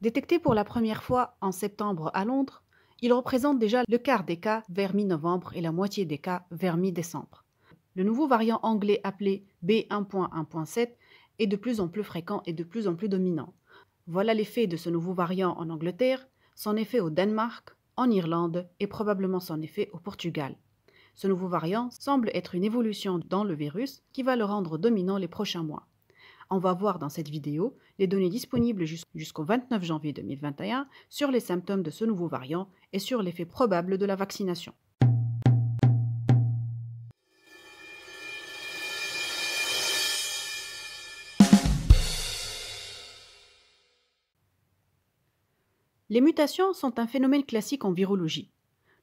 Détecté pour la première fois en septembre à Londres, il représente déjà le quart des cas vers mi-novembre et la moitié des cas vers mi-décembre. Le nouveau variant anglais appelé B1.1.7 est de plus en plus fréquent et de plus en plus dominant. Voilà l'effet de ce nouveau variant en Angleterre, son effet au Danemark, en Irlande et probablement son effet au Portugal. Ce nouveau variant semble être une évolution dans le virus qui va le rendre dominant les prochains mois. On va voir dans cette vidéo les données disponibles jusqu'au 29 janvier 2021 sur les symptômes de ce nouveau variant et sur l'effet probable de la vaccination. Les mutations sont un phénomène classique en virologie.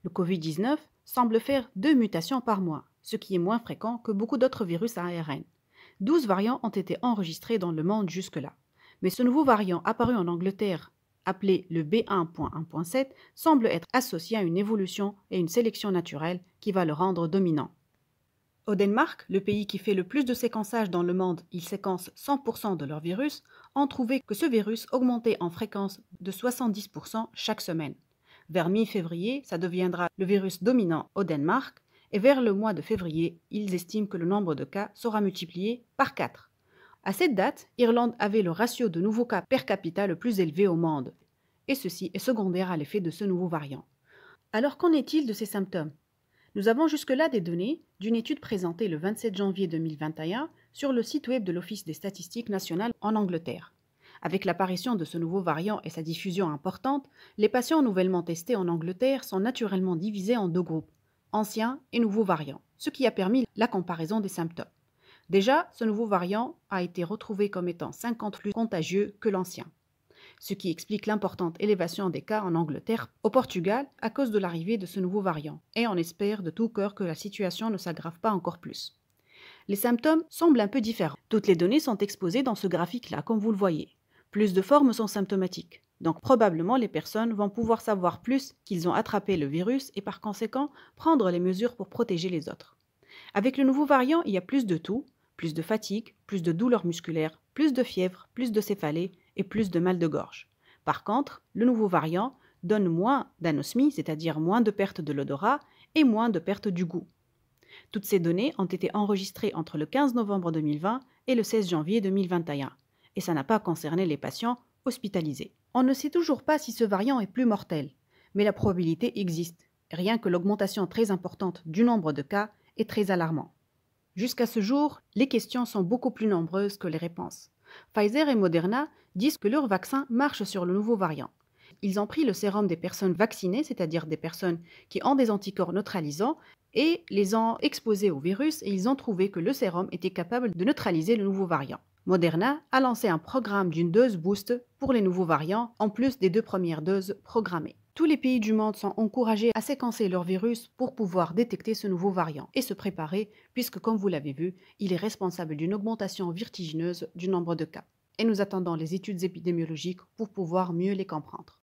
Le Covid-19 semble faire deux mutations par mois, ce qui est moins fréquent que beaucoup d'autres virus à ARN. 12 variants ont été enregistrés dans le monde jusque-là. Mais ce nouveau variant apparu en Angleterre, appelé le B1.1.7, semble être associé à une évolution et une sélection naturelle qui va le rendre dominant. Au Danemark, le pays qui fait le plus de séquençage dans le monde, ils séquencent 100% de leur virus, ont trouvé que ce virus augmentait en fréquence de 70% chaque semaine. Vers mi-février, ça deviendra le virus dominant au Danemark et vers le mois de février, ils estiment que le nombre de cas sera multiplié par 4. À cette date, Irlande avait le ratio de nouveaux cas per capita le plus élevé au monde, et ceci est secondaire à l'effet de ce nouveau variant. Alors qu'en est-il de ces symptômes Nous avons jusque-là des données d'une étude présentée le 27 janvier 2021 sur le site web de l'Office des statistiques nationales en Angleterre. Avec l'apparition de ce nouveau variant et sa diffusion importante, les patients nouvellement testés en Angleterre sont naturellement divisés en deux groupes anciens et nouveaux variants, ce qui a permis la comparaison des symptômes. Déjà, ce nouveau variant a été retrouvé comme étant 50 plus contagieux que l'ancien, ce qui explique l'importante élévation des cas en Angleterre, au Portugal, à cause de l'arrivée de ce nouveau variant, et on espère de tout cœur que la situation ne s'aggrave pas encore plus. Les symptômes semblent un peu différents. Toutes les données sont exposées dans ce graphique-là, comme vous le voyez. Plus de formes sont symptomatiques. Donc probablement les personnes vont pouvoir savoir plus qu'ils ont attrapé le virus et par conséquent prendre les mesures pour protéger les autres. Avec le nouveau variant, il y a plus de tout, plus de fatigue, plus de douleurs musculaires, plus de fièvre, plus de céphalées et plus de mal de gorge. Par contre, le nouveau variant donne moins d'anosmie, c'est-à-dire moins de perte de l'odorat et moins de perte du goût. Toutes ces données ont été enregistrées entre le 15 novembre 2020 et le 16 janvier 2021, et ça n'a pas concerné les patients hospitalisés. On ne sait toujours pas si ce variant est plus mortel, mais la probabilité existe, rien que l'augmentation très importante du nombre de cas est très alarmant. Jusqu'à ce jour, les questions sont beaucoup plus nombreuses que les réponses. Pfizer et Moderna disent que leur vaccin marche sur le nouveau variant. Ils ont pris le sérum des personnes vaccinées, c'est-à-dire des personnes qui ont des anticorps neutralisants, et les ont exposés au virus et ils ont trouvé que le sérum était capable de neutraliser le nouveau variant. Moderna a lancé un programme d'une dose boost pour les nouveaux variants, en plus des deux premières doses programmées. Tous les pays du monde sont encouragés à séquencer leur virus pour pouvoir détecter ce nouveau variant et se préparer, puisque comme vous l'avez vu, il est responsable d'une augmentation vertigineuse du nombre de cas. Et nous attendons les études épidémiologiques pour pouvoir mieux les comprendre.